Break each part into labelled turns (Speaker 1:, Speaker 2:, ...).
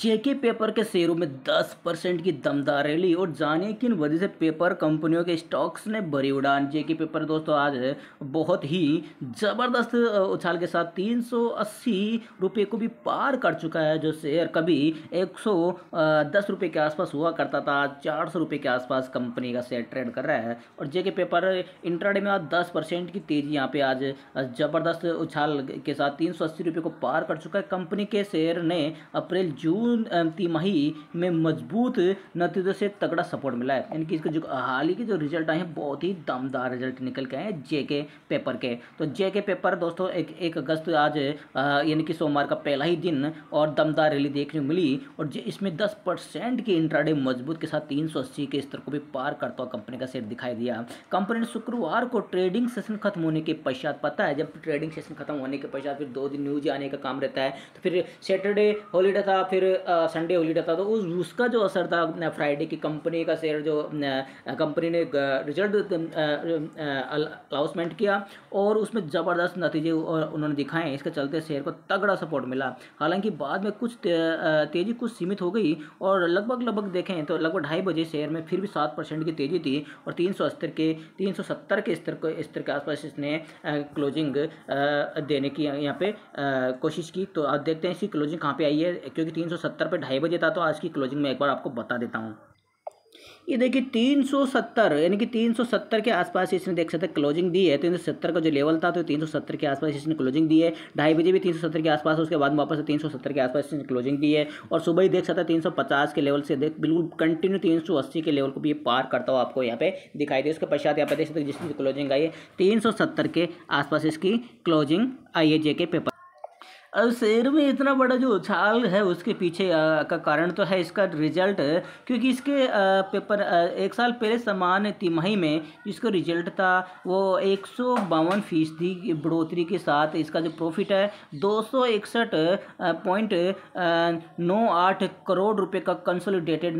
Speaker 1: जेके paper के शेयरों में 10 परसेंट की दमदार रैली और जाने किन वजह से पेपर कंपनियों के स्टॉक्स ने भरी उड़ान जेके पेपर दोस्तों आज बहुत ही ज़बरदस्त उछाल के साथ 380 रुपए को भी पार कर चुका है जो शेयर कभी 110 रुपए के आसपास हुआ करता था आज चार रुपए के आसपास कंपनी का शेयर ट्रेड कर रहा है और जेके पेपर इंटरडे में आज दस की तेज़ी यहाँ पर आज ज़बरदस्त उछाल के साथ तीन को पार कर चुका है कंपनी के शेयर ने अप्रैल जून जून तिमाही में मजबूत नतीजों से तगड़ा सपोर्ट मिला है यानी कि इसके जो हाल ही के जो रिजल्ट आए हैं बहुत ही दमदार रिजल्ट निकल के आए हैं जे के पेपर के तो जे के पेपर दोस्तों एक एक अगस्त आज यानी कि सोमवार का पहला ही दिन और दमदार रैली देखने को मिली और इसमें दस परसेंट की इंट्राडे मजबूत के साथ तीन सौ अस्सी के स्तर को भी पार करता हुआ कंपनी का शेयर दिखाई दिया कंपनी ने शुक्रवार को ट्रेडिंग सेशन खत्म होने के पश्चात पता है जब ट्रेडिंग सेशन खत्म होने के पश्चात फिर दो दिन न्यूज आने का काम रहता है तो फिर सैटरडे हॉलीडे था फिर फिर संडे हॉलीडे था तो उस उसका जो असर था फ्राइडे की कंपनी का शेयर जो कंपनी ने रिजल्ट अनाउंसमेंट किया और उसमें ज़बरदस्त नतीजे उन्होंने दिखाए इसके चलते शेयर को तगड़ा सपोर्ट मिला हालांकि बाद में कुछ तेज़ी कुछ सीमित हो गई और लगभग लगभग देखें तो लगभग ढाई बजे शेयर में फिर भी सात परसेंट की तेज़ी थी और तीन सौ के तीन सौ सत्तर के स्तर को स्तर के आसपास इसने क्लोजिंग देने की यहाँ पर कोशिश की तो आप देखते हैं इसकी क्लोजिंग कहाँ पे आई है क्योंकि तीन सौ सत्तर पर ढाई बजे था तो आज की क्लोजिंग में एक बार आपको बता देता हूँ ये देखिए तीन सौ सत्तर यानी कि तीन सौ सत्तर के आसपास इसने देख सकते क्लोजिंग दी है तीन सौ सत्तर का जो लेवल था तो तीन सौ सत्तर के आसपास इसने क्लोजिंग दी है ढाई बजे भी तीन सौ सत्तर के आसपास उसके बाद वापस तीन सौ सत्तर के आसपास इसने क्लोजिंग दी है और सुबह ही देख सकते हैं तीन सौ पचास के लेवल से देख बिल्कुल कंटिन्यू तीन सौ अस्सी के लेवल को भी पार करता हुआ आपको यहाँ पे दिखाई दे उसके पश्चात यहाँ पे देख सकते जिसकी क्लोजिंग आई है तीन सौ सत्तर के आसपास इसकी क्लोजिंग आई है जे पेपर अब शेयर में इतना बड़ा जो उछाल है उसके पीछे आ, का कारण तो है इसका रिजल्ट क्योंकि इसके आ, पेपर आ, एक साल पहले सामान्य तिमाही में इसका रिजल्ट था वो एक सौ बावन फीसदी बढ़ोतरी के साथ इसका जो प्रॉफिट है दो सौ इकसठ पॉइंट नौ आठ करोड़ रुपए का कंसोलिडेटेड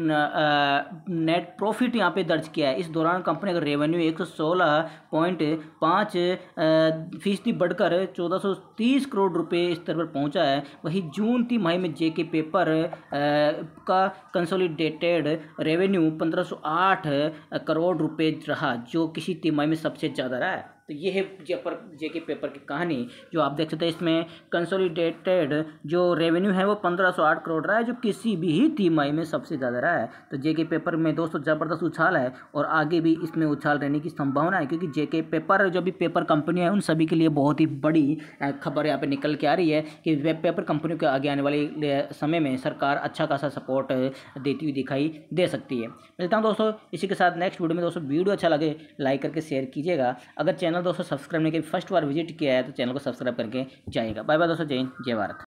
Speaker 1: नेट प्रॉफिट यहाँ पे दर्ज किया है इस दौरान कंपनी का रेवेन्यू एक सौ सोलह पॉइंट पाँच फीसदी बढ़कर चौदह सौ तीस करोड़ रुपये स्तर पर पहुंचा है वहीं जून तिमाही में जेके पेपर का कंसोलिडेटेड रेवेन्यू 1508 करोड़ रुपए रहा जो किसी तिमाही में सबसे ज़्यादा रहा है तो ये है जयपर जे के पेपर की कहानी जो आप देख सकते हैं इसमें कंसोलिडेटेड जो रेवेन्यू है वो पंद्रह सौ आठ करोड़ रहा है जो किसी भी ही तिमाही में सबसे ज़्यादा रहा है तो जे के पेपर में दोस्तों ज़बरदस्त उछाल है और आगे भी इसमें उछाल रहने की संभावना है क्योंकि जे के पेपर जो भी पेपर कंपनियाँ हैं उन सभी के लिए बहुत ही बड़ी खबर यहाँ पर निकल के आ रही है कि वेब पेपर कंपनियों के आगे आने वाले समय में सरकार अच्छा खासा सपोर्ट देती हुई दिखाई दे सकती है मिलता हूँ दोस्तों इसी के साथ नेक्स्ट वीडियो में दोस्तों वीडियो अच्छा लगे लाइक करके शेयर कीजिएगा अगर चैनल चैनल दोस्तों सब्सक्राइब नहीं किया फर्स्ट बार विजिट किया है तो चैनल को सब्सक्राइब करके जाएगा बाय बाय दोस्तों जय हिंद जय भारत